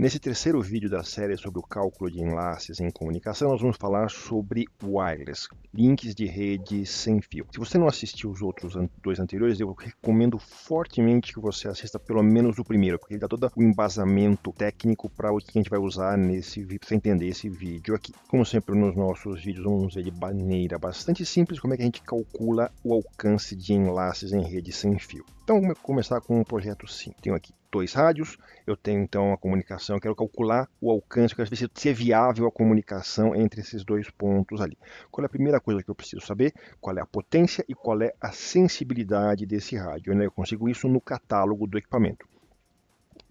Nesse terceiro vídeo da série sobre o cálculo de enlaces em comunicação, nós vamos falar sobre wireless, links de rede sem fio. Se você não assistiu os outros dois anteriores, eu recomendo fortemente que você assista pelo menos o primeiro, porque ele dá todo o embasamento técnico para o que a gente vai usar nesse vídeo, para entender esse vídeo aqui. Como sempre nos nossos vídeos, vamos ver de maneira bastante simples como é que a gente calcula o alcance de enlaces em rede sem fio. Então vamos começar com um projeto sim. Tenho aqui dois rádios, eu tenho então a comunicação, eu quero calcular o alcance, eu quero ver se é viável a comunicação entre esses dois pontos ali. Qual é a primeira coisa que eu preciso saber? Qual é a potência e qual é a sensibilidade desse rádio? Né? Eu consigo isso no catálogo do equipamento.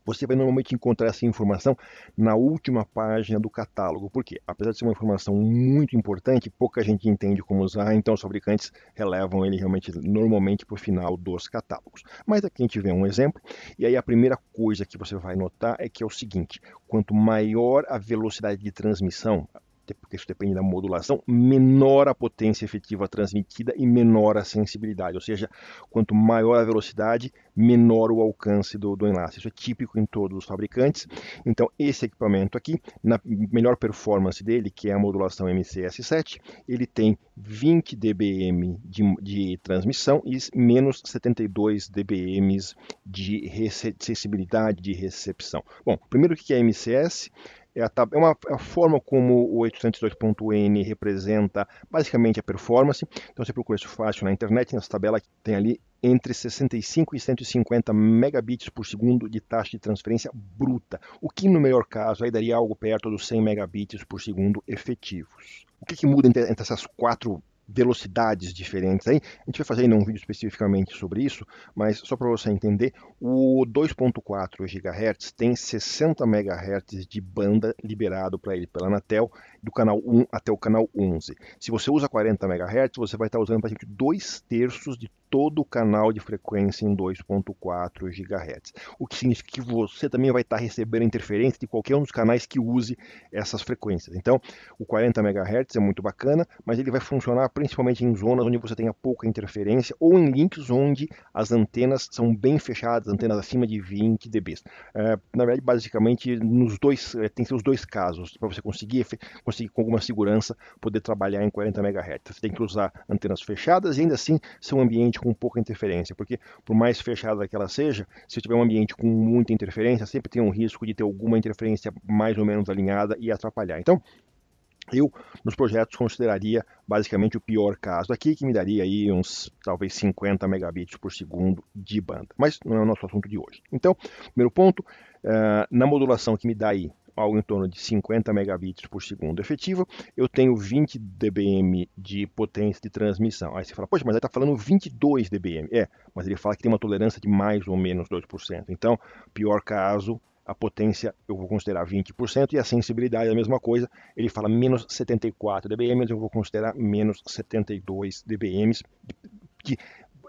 Você vai normalmente encontrar essa informação na última página do catálogo, porque apesar de ser uma informação muito importante, pouca gente entende como usar, então os fabricantes relevam ele realmente normalmente para o final dos catálogos. Mas aqui a gente vê um exemplo, e aí a primeira coisa que você vai notar é que é o seguinte: quanto maior a velocidade de transmissão, até porque isso depende da modulação, menor a potência efetiva transmitida e menor a sensibilidade. Ou seja, quanto maior a velocidade, menor o alcance do, do enlace. Isso é típico em todos os fabricantes. Então, esse equipamento aqui, na melhor performance dele, que é a modulação MCS7, ele tem 20 dBm de, de transmissão e menos 72 dBm de sensibilidade de recepção. Bom, primeiro o que é MCS? É, a, é uma é a forma como o 802.n representa basicamente a performance. Então você procura isso fácil na internet, nessa tabela que tem ali entre 65 e 150 megabits por segundo de taxa de transferência bruta, o que no melhor caso aí daria algo perto dos 100 megabits por segundo efetivos. O que, que muda entre, entre essas quatro velocidades diferentes aí. A gente vai fazer ainda um vídeo especificamente sobre isso, mas só para você entender, o 2.4 GHz tem 60 MHz de banda liberado para ele pela Anatel do canal 1 até o canal 11. Se você usa 40 MHz, você vai estar usando praticamente dois terços de todo o canal de frequência em 2.4 GHz. O que significa que você também vai estar recebendo interferência de qualquer um dos canais que use essas frequências. Então, o 40 MHz é muito bacana, mas ele vai funcionar principalmente em zonas onde você tenha pouca interferência ou em links onde as antenas são bem fechadas, antenas acima de 20 dB. É, na verdade, basicamente, nos dois, eh, tem seus dois casos para você conseguir conseguir com alguma segurança poder trabalhar em 40 MHz. Você tem que usar antenas fechadas e ainda assim ser um ambiente com pouca interferência, porque por mais fechada que ela seja, se tiver um ambiente com muita interferência, sempre tem um risco de ter alguma interferência mais ou menos alinhada e atrapalhar. Então, eu, nos projetos, consideraria basicamente o pior caso aqui, que me daria aí uns talvez 50 megabits por segundo de banda. Mas não é o nosso assunto de hoje. Então, primeiro ponto, eh, na modulação que me dá aí algo em torno de 50 megabits por segundo efetivo, eu tenho 20 dBm de potência de transmissão. Aí você fala, poxa, mas ele está falando 22 dBm. É, mas ele fala que tem uma tolerância de mais ou menos 2%. Então, pior caso, a potência eu vou considerar 20% e a sensibilidade é a mesma coisa. Ele fala menos 74 dBm, eu vou considerar menos 72 dBm, que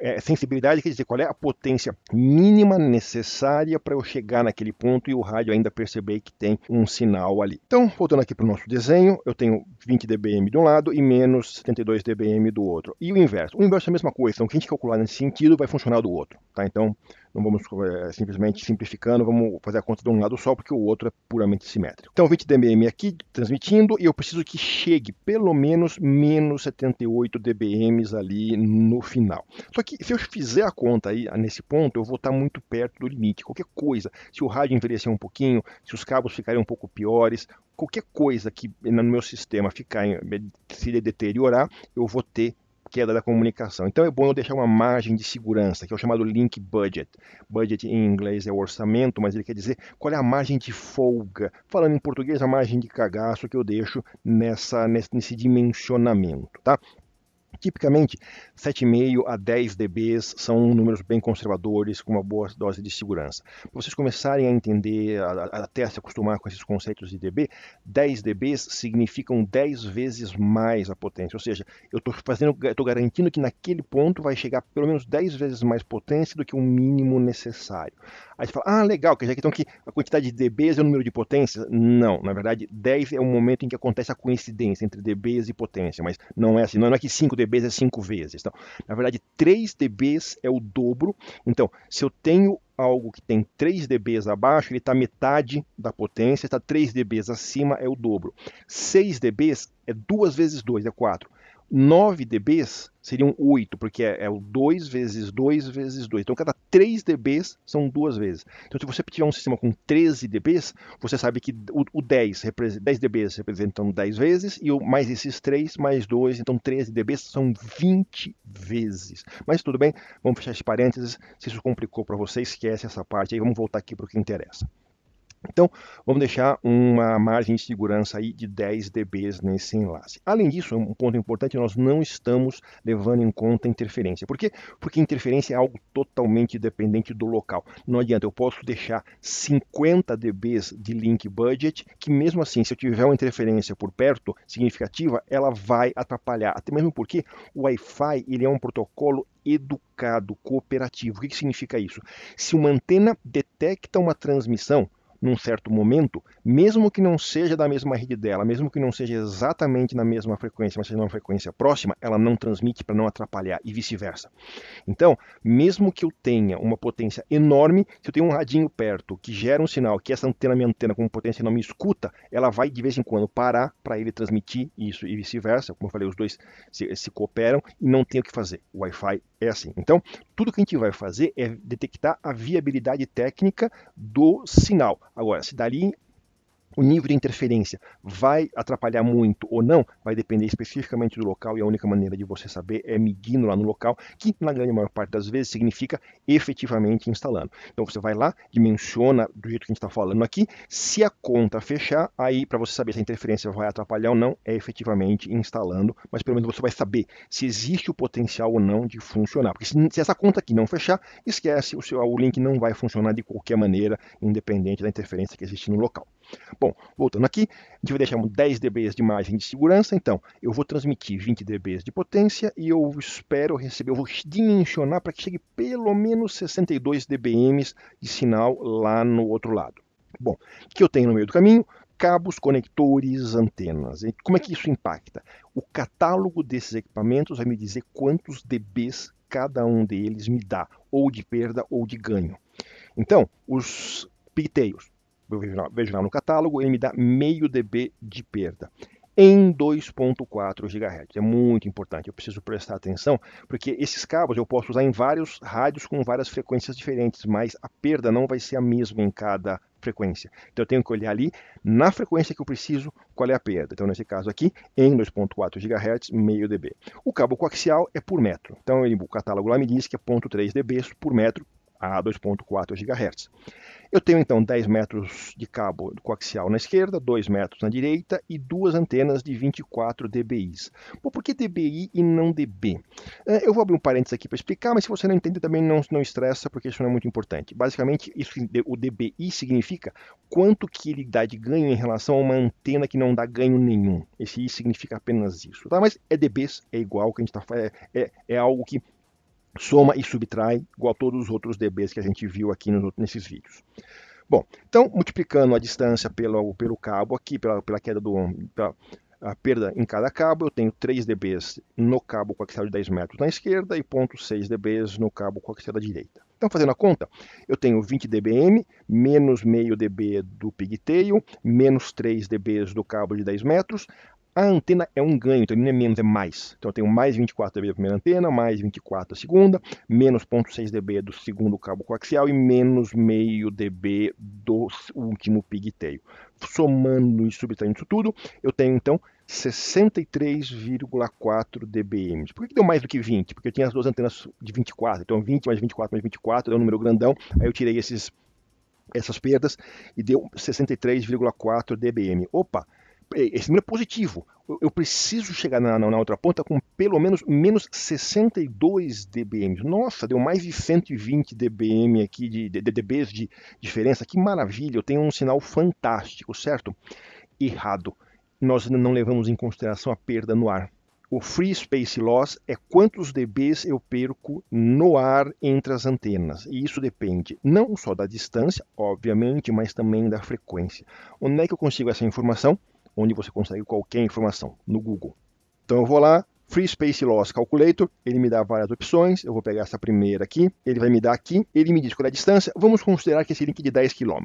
é, sensibilidade quer dizer qual é a potência mínima necessária para eu chegar naquele ponto e o rádio ainda perceber que tem um sinal ali. Então, voltando aqui para o nosso desenho, eu tenho 20 dBm de um lado e menos 72 dBm do outro. E o inverso? O inverso é a mesma coisa, então quem a gente calcular nesse sentido vai funcionar do outro. Tá? Então, não vamos é, simplesmente simplificando, vamos fazer a conta de um lado só, porque o outro é puramente simétrico. Então 20 dBm aqui transmitindo e eu preciso que chegue pelo menos menos 78 dBm ali no final. Só que se eu fizer a conta aí nesse ponto, eu vou estar muito perto do limite. Qualquer coisa, se o rádio envelhecer um pouquinho, se os cabos ficarem um pouco piores, qualquer coisa que no meu sistema ficar eh, se deteriorar, eu vou ter queda da comunicação. Então é bom eu deixar uma margem de segurança, que é o chamado link budget. Budget em inglês é orçamento, mas ele quer dizer qual é a margem de folga. Falando em português, a margem de cagaço que eu deixo nessa, nesse dimensionamento, tá? Tipicamente, 7,5 a 10 dBs são números bem conservadores, com uma boa dose de segurança. Para vocês começarem a entender, até se acostumar com esses conceitos de dB, 10 dBs significam 10 vezes mais a potência. Ou seja, eu estou garantindo que naquele ponto vai chegar pelo menos 10 vezes mais potência do que o mínimo necessário. Aí você fala, ah, legal, quer dizer então que a quantidade de dBs é o número de potência? Não, na verdade, 10 é o momento em que acontece a coincidência entre dBs e potência, mas não é assim, não é que 5 dBs é 5 vezes. Não. Na verdade, 3 dBs é o dobro. Então, se eu tenho algo que tem 3 dBs abaixo, ele está metade da potência, está 3 dBs acima, é o dobro. 6 dBs é 2 vezes 2, é 4. 9 dBs seriam 8, porque é, é o 2 vezes 2 vezes 2. Então, cada 3 dBs são duas vezes. Então, se você tiver um sistema com 13 dBs, você sabe que o, o 10, 10 dBs representam 10 vezes, e o, mais esses 3, mais 2, então 13 dBs são 20 vezes. Mas tudo bem, vamos fechar esse parênteses. Se isso complicou para você, esquece essa parte aí. Vamos voltar aqui para o que interessa. Então, vamos deixar uma margem de segurança aí de 10 dB nesse enlace. Além disso, um ponto importante, nós não estamos levando em conta interferência. Por quê? Porque interferência é algo totalmente dependente do local. Não adianta, eu posso deixar 50 dB de link budget, que mesmo assim, se eu tiver uma interferência por perto significativa, ela vai atrapalhar. Até mesmo porque o Wi-Fi ele é um protocolo educado, cooperativo. O que, que significa isso? Se uma antena detecta uma transmissão, num certo momento, mesmo que não seja da mesma rede dela, mesmo que não seja exatamente na mesma frequência, mas seja numa frequência próxima, ela não transmite para não atrapalhar e vice-versa. Então, mesmo que eu tenha uma potência enorme, se eu tenho um radinho perto que gera um sinal que essa antena, minha antena com potência não me escuta, ela vai de vez em quando parar para ele transmitir isso e vice-versa. Como eu falei, os dois se, se cooperam e não tem o que fazer. O Wi-Fi é assim. Então, tudo que a gente vai fazer é detectar a viabilidade técnica do sinal. Agora, se dali o nível de interferência vai atrapalhar muito ou não, vai depender especificamente do local e a única maneira de você saber é medindo lá no local, que na grande maior parte das vezes significa efetivamente instalando. Então você vai lá, dimensiona do jeito que a gente está falando aqui, se a conta fechar, aí para você saber se a interferência vai atrapalhar ou não, é efetivamente instalando, mas pelo menos você vai saber se existe o potencial ou não de funcionar, porque se, essa conta aqui não fechar, esquece, o, seu, o link não vai funcionar de qualquer maneira, independente da interferência que existe no local. Bom, voltando aqui, a gente vai deixar 10 dBs de margem de segurança, então eu vou transmitir 20 dBs de potência e eu espero receber, eu vou dimensionar para que chegue pelo menos 62 dBms de sinal lá no outro lado. Bom, o que eu tenho no meio do caminho? cabos, conectores, antenas. E como é que isso impacta? O catálogo desses equipamentos vai me dizer quantos dBs cada um deles me dá, ou de perda ou de ganho. Então, os piteios lá no catálogo, ele me dá meio dB de perda em 2.4 GHz. É muito importante, eu preciso prestar atenção, porque esses cabos eu posso usar em vários rádios com várias frequências diferentes, mas a perda não vai ser a mesma em cada frequência. Então eu tenho que olhar ali na frequência que eu preciso qual é a perda. Então nesse caso aqui, em 2.4 GHz, meio dB. O cabo coaxial é por metro. Então ele, o catálogo lá me diz que é 0.3 dB por metro a 2.4 GHz. Eu tenho então 10 metros de cabo coaxial na esquerda, 2 metros na direita e duas antenas de 24 dBIs. Bom, por que DBI e não DB? Eh, eu vou abrir um parênteses aqui para explicar, mas se você não entende também não, não estressa, porque isso não é muito importante. Basicamente, isso, o DBI significa quanto que ele dá de ganho em relação a uma antena que não dá ganho nenhum. Esse I significa apenas isso. Tá? Mas é DBs, é igual que a gente está é, é, é algo que soma e subtrai, igual a todos os outros dBs que a gente viu aqui nos, nesses vídeos. Bom, então, multiplicando a distância pelo, pelo cabo aqui, pela, pela queda do pela, a perda em cada cabo, eu tenho 3 dBs no cabo com a de 10 metros na esquerda e 0.6 dBs no cabo com a direita. Então, fazendo a conta, eu tenho 20 dBm, menos meio dB do pigtail, menos 3 dBs do cabo de 10 metros, a antena é um ganho, então ele não é menos, é mais. Então eu tenho mais 24 dB da primeira antena, mais 24 da segunda, menos 0.6 dB do segundo cabo coaxial e menos meio dB do último pigtail. Somando e subtraindo isso tudo, eu tenho então 63,4 dBm. Por que deu mais do que 20? Porque eu tinha as duas antenas de 24, então 20 mais 24 mais 24 é um número grandão, aí eu tirei esses essas perdas e deu 63,4 dBm. Opa, é, esse número é positivo. Eu preciso chegar na, na, outra ponta com pelo menos menos 62 dBm. Nossa, deu mais de 120 dBm aqui, de, de, de dBs de diferença. Que maravilha, eu tenho um sinal fantástico, certo? Errado. Nós não levamos em consideração a perda no ar. O free space loss é quantos dBs eu perco no ar entre as antenas. E isso depende não só da distância, obviamente, mas também da frequência. Onde é que eu consigo essa informação? onde você consegue qualquer informação, no Google. Então eu vou lá, Free Space Loss Calculator, ele me dá várias opções, eu vou pegar essa primeira aqui, ele vai me dar aqui, ele me diz qual é a distância, vamos considerar que esse link é de 10 km.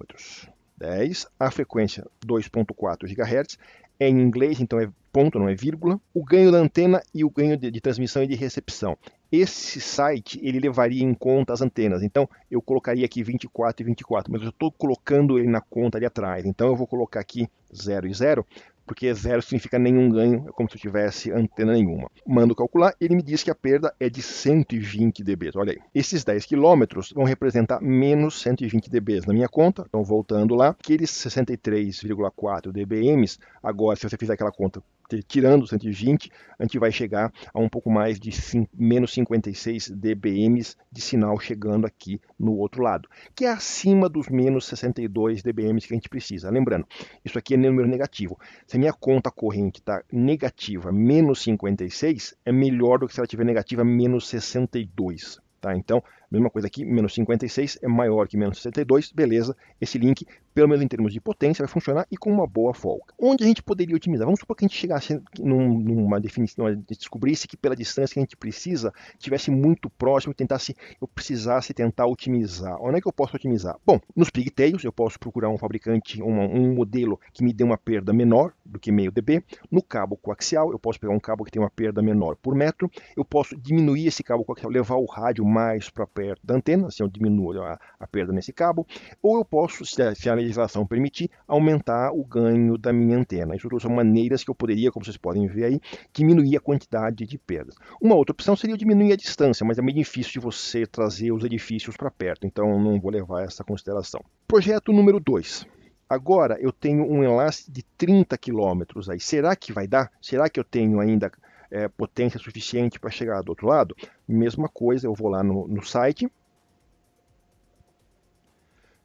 10, a frequência 2.4 GHz é em inglês, então é ponto, não é vírgula. O ganho da antena e o ganho de, de transmissão e de recepção. Esse site ele levaria em conta as antenas, então eu colocaria aqui 24 e 24, mas eu estou colocando ele na conta ali atrás, então eu vou colocar aqui 0 e 0 porque zero significa nenhum ganho, é como se eu tivesse antena nenhuma. Mando calcular ele me diz que a perda é de 120 dB. Olha aí. Esses 10 quilômetros vão representar menos 120 dB na minha conta. Então, voltando lá, aqueles 63,4 dBm, agora se você fizer aquela conta tirando 120, a gente vai chegar a um pouco mais de 5, menos 56 dBMs de sinal chegando aqui no outro lado, que é acima dos menos 62 dBMs que a gente precisa. Lembrando, isso aqui é número negativo. Se a minha conta corrente está negativa, menos 56, é melhor do que se ela tiver negativa, menos 62. Tá? Então, Mesma coisa aqui, menos 56 é maior que menos 62, beleza, esse link, pelo menos em termos de potência, vai funcionar e com uma boa folga. Onde a gente poderia otimizar? Vamos supor que a gente chegasse num, numa definição, descobrisse que pela distância que a gente precisa, tivesse muito próximo e tentasse, eu precisasse tentar otimizar. Onde é que eu posso otimizar? Bom, nos pigtails eu posso procurar um fabricante, um, um modelo que me dê uma perda menor do que meio dB. No cabo coaxial, eu posso pegar um cabo que tem uma perda menor por metro. Eu posso diminuir esse cabo coaxial, levar o rádio mais para perto da antena, assim eu diminuo a, a perda nesse cabo, ou eu posso, se a, se a, legislação permitir, aumentar o ganho da minha antena. Isso tudo são maneiras que eu poderia, como vocês podem ver aí, diminuir a quantidade de perdas. Uma outra opção seria diminuir a distância, mas é meio difícil de você trazer os edifícios para perto, então não vou levar essa consideração. Projeto número 2. Agora eu tenho um enlace de 30 quilômetros aí. Será que vai dar? Será que eu tenho ainda é, potência suficiente para chegar do outro lado, mesma coisa, eu vou lá no, no site,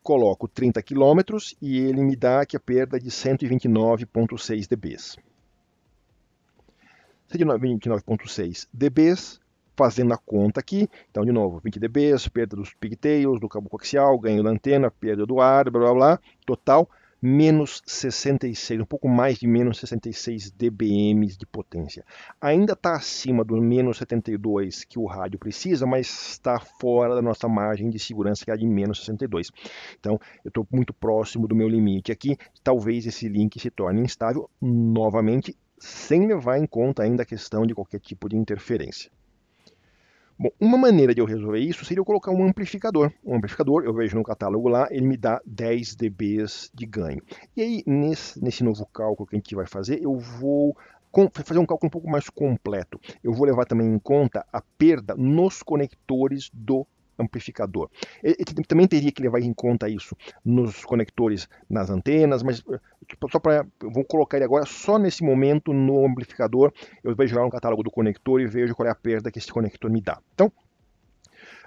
coloco 30 km e ele me dá que a perda é de 129.6 dB. 129.6 dB, fazendo a conta aqui, então de novo, 20 dB, perda dos pigtails, do cabo coaxial, ganho da antena, perda do ar, blá blá blá, total menos 66, um pouco mais de menos 66 dBm de potência. Ainda está acima do menos 72 que o rádio precisa, mas está fora da nossa margem de segurança, que é de menos 62. Então, eu estou muito próximo do meu limite aqui. Talvez esse link se torne instável novamente, sem levar em conta ainda a questão de qualquer tipo de interferência. Bom, uma maneira de eu resolver isso seria eu colocar um amplificador. Um amplificador, eu vejo no catálogo lá, ele me dá 10 dBs de ganho. E aí, nesse, nesse novo cálculo que a gente vai fazer, eu vou fazer um cálculo um pouco mais completo. Eu vou levar também em conta a perda nos conectores do amplificador. E, e também teria que levar em conta isso nos conectores, nas antenas, mas eh, tipo, só para vou colocar ele agora só nesse momento no amplificador. Eu vejo lá no catálogo do conector e vejo qual é a perda que esse conector me dá. Então,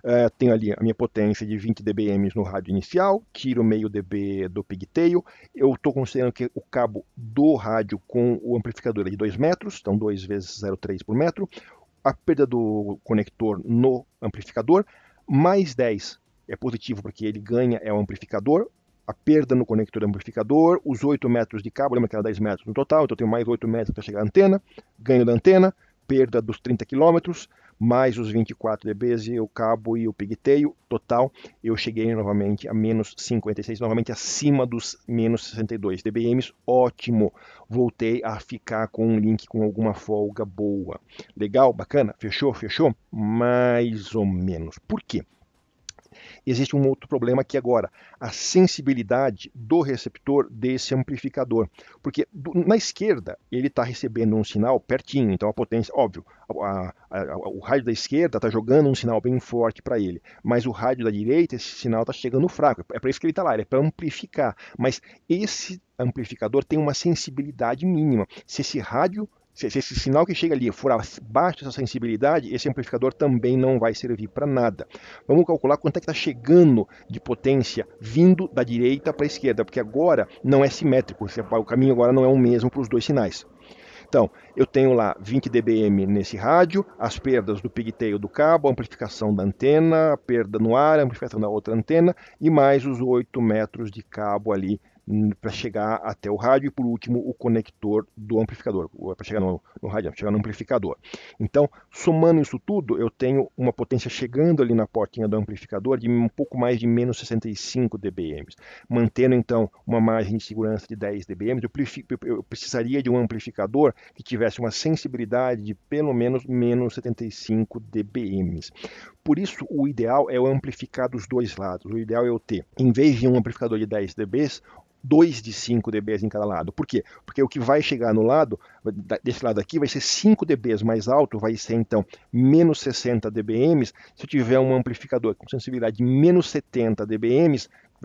Uh, tenho ali a minha potência de 20 dBm no rádio inicial, tiro meio dB do pigtail. Eu estou considerando que o cabo do rádio com o amplificador é de 2 metros, então 2 vezes 0,3 por metro. A perda do conector no amplificador, mais 10 é positivo porque ele ganha é o amplificador, a perda no conector do amplificador, os 8 metros de cabo, lembra que era 10 metros no total, então eu tenho mais 8 metros para chegar à antena, ganho da antena, perda dos 30 quilômetros, mais os 24 dBs e o cabo e o pigtail total, eu cheguei novamente a menos 56, novamente acima dos menos 62 dBms, ótimo, voltei a ficar com um link com alguma folga boa. Legal, bacana, fechou, fechou? Mais ou menos. Por quê? existe um outro problema aqui agora: a sensibilidade do receptor desse amplificador. Porque do, na esquerda ele está recebendo um sinal pertinho, então a potência, óbvio, a, a, a, o rádio da esquerda está jogando um sinal bem forte para ele, mas o rádio da direita, esse sinal está chegando fraco. É para isso que ele está lá, é para amplificar. Mas esse amplificador tem uma sensibilidade mínima. Se esse rádio se, se esse sinal que chega ali for abaixo dessa sensibilidade, esse amplificador também não vai servir para nada. Vamos calcular quanto é que está chegando de potência vindo da direita para a esquerda, porque agora não é simétrico, o caminho agora não é o mesmo para os dois sinais. Então, eu tenho lá 20 dBm nesse rádio, as perdas do pigtail do cabo, a amplificação da antena, a perda no ar, a amplificação da outra antena e mais os 8 metros de cabo ali Hum, para chegar até o rádio e por último o conector do amplificador, é para chegar no, no rádio, chegar no amplificador. Então, somando isso tudo, eu tenho uma potência chegando ali na portinha do amplificador de um pouco mais de menos 65 dBm, mantendo então uma margem de segurança de 10 dBm, eu, eu precisaria de um amplificador que tivesse uma sensibilidade de pelo menos menos 75 dBm. Por isso, o ideal é eu amplificar dos dois lados. O ideal é eu ter, em vez de um amplificador de 10 dBs, 2 de 5 dBs em cada lado. Por quê? Porque o que vai chegar no lado, desse lado aqui, vai ser 5 dBs mais alto, vai ser então menos 60 dBm. Se eu tiver um amplificador com sensibilidade de menos 70 dBm,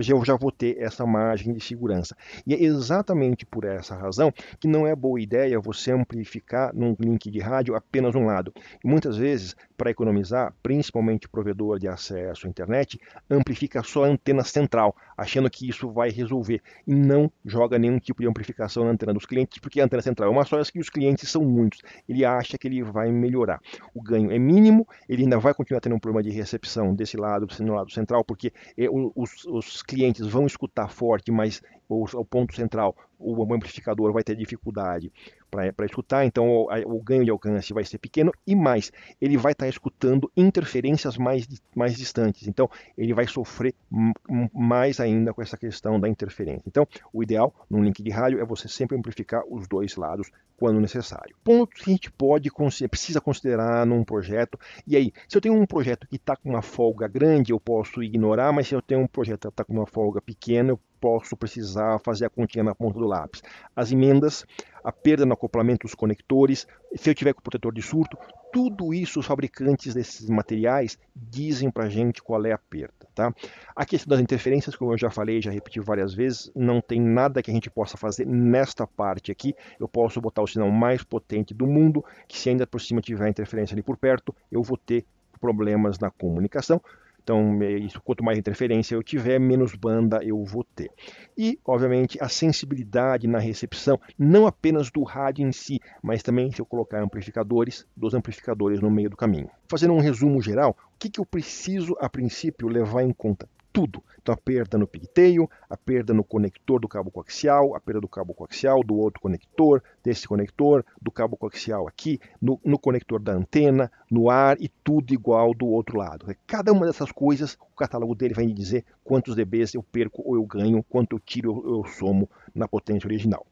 eu já vou ter essa margem de segurança. E é exatamente por essa razão que não é boa ideia você amplificar num link de rádio apenas um lado. E muitas vezes para economizar, principalmente o provedor de acesso à internet, amplifica só a antena central, achando que isso vai resolver. E não joga nenhum tipo de amplificação na antena dos clientes, porque a antena central é uma só, e os clientes são muitos. Ele acha que ele vai melhorar. O ganho é mínimo, ele ainda vai continuar tendo um problema de recepção desse lado, no lado central, porque eh, os, os clientes vão escutar forte, mas o, o ponto central o amplificador vai ter dificuldade para escutar, então o, o, ganho de alcance vai ser pequeno e mais, ele vai estar tá escutando interferências mais, mais distantes, então ele vai sofrer mais ainda com essa questão da interferência. Então, o ideal num link de rádio é você sempre amplificar os dois lados quando necessário. Ponto que a gente pode, precisa considerar num projeto. E aí, se eu tenho um projeto que está com uma folga grande, eu posso ignorar, mas se eu tenho um projeto que está com uma folga pequena, eu posso precisar fazer a continha na ponta do lápis. As emendas a perda no acoplamento dos conectores, se eu tiver com protetor de surto, tudo isso os fabricantes desses materiais dizem para a gente qual é a perda. Tá? A questão das interferências, como eu já falei, já repeti várias vezes, não tem nada que a gente possa fazer nesta parte aqui. Eu posso botar o sinal mais potente do mundo, que se ainda por cima tiver interferência ali por perto, eu vou ter problemas na comunicação. Então, é quanto mais interferência eu tiver, menos banda eu vou ter. E, obviamente, a sensibilidade na recepção, não apenas do rádio em si, mas também se eu colocar amplificadores, dos amplificadores no meio do caminho. Fazendo um resumo geral, o que, que eu preciso, a princípio, levar em conta? tudo. Então a perda no pigtail, a perda no conector do cabo coaxial, a perda do cabo coaxial, do outro conector, desse conector, do cabo coaxial aqui, no, no conector da antena, no ar e tudo igual do outro lado. É, cada uma dessas coisas, o catálogo dele vai me dizer quantos dBs eu perco ou eu ganho, quanto eu tiro ou eu somo na potência original.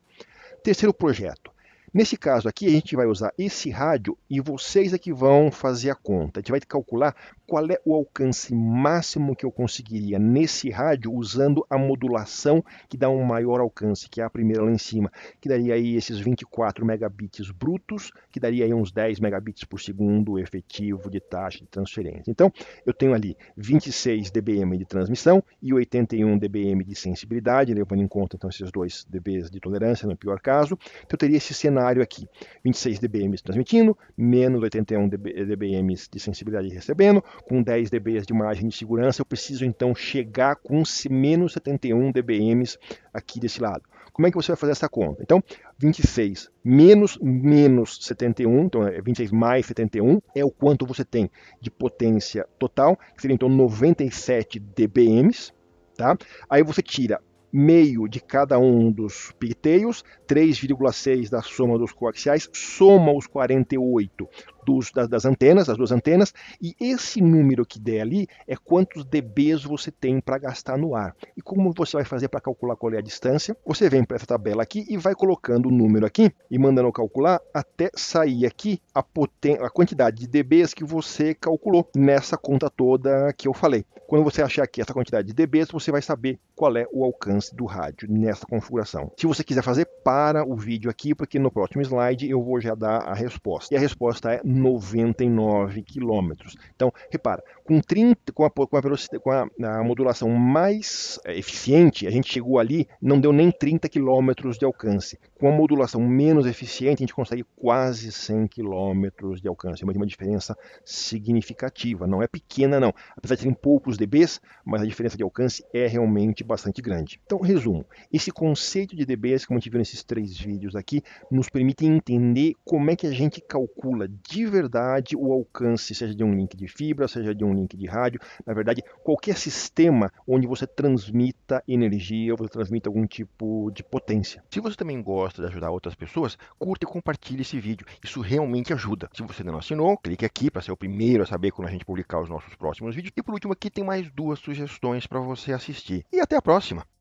Terceiro projeto, Nesse caso aqui, a gente vai usar esse rádio e vocês é que vão fazer a conta. A gente vai calcular qual é o alcance máximo que eu conseguiria nesse rádio usando a modulação que dá um maior alcance, que é a primeira lá em cima, que daria aí esses 24 megabits brutos, que daria aí uns 10 megabits por segundo efetivo de taxa de transferência. Então, eu tenho ali 26 dBm de transmissão e 81 dBm de sensibilidade, levando em conta então esses dois dBs de tolerância no pior caso. Então, eu teria esse cenário aqui. 26 dBm transmitindo, menos 81 dBm de sensibilidade recebendo, com 10 dBs de margem de segurança, eu preciso então chegar com menos 71 dBm aqui desse lado. Como é que você vai fazer essa conta? Então, 26 menos menos 71, então é 26 mais 71, é o quanto você tem de potência total, que seria então 97 dBm, tá? Aí você tira meio de cada um dos piteios, 3,6 da soma dos coaxiais, soma os 48 dos, das, das, antenas, das duas antenas, e esse número que der ali é quantos dBs você tem para gastar no ar. E como você vai fazer para calcular qual é a distância? Você vem para essa tabela aqui e vai colocando o número aqui e mandando calcular até sair aqui a, a quantidade de dBs que você calculou nessa conta toda que eu falei. Quando você achar aqui essa quantidade de dBs, você vai saber qual é o alcance do rádio nessa configuração. Se você quiser fazer, para o vídeo aqui, porque no próximo slide eu vou já dar a resposta. E a resposta é 99 quilômetros. Então, repara, com, 30, com, a, com, a, com a, a, modulação mais é, eficiente, a gente chegou ali, não deu nem 30 km de alcance. Com a modulação menos eficiente, a gente consegue quase 100 km de alcance. É uma diferença significativa, não é pequena não. Apesar de serem poucos dBs, mas a diferença de alcance é realmente bastante grande. Então, resumo, esse conceito de dBs, que a gente viu nesses três vídeos aqui, nos permite entender como é que a gente calcula de verdade o alcance, seja de um link de fibra, seja de um link de rádio, na verdade, qualquer sistema onde você transmita energia, você transmita algum tipo de potência. Se você também gosta de ajudar outras pessoas, curta e compartilhe esse vídeo. Isso realmente ajuda. Se você não assinou, clique aqui para ser o primeiro a saber quando a gente publicar os nossos próximos vídeos. E por último, aqui tem mais duas sugestões para você assistir. E até a próxima!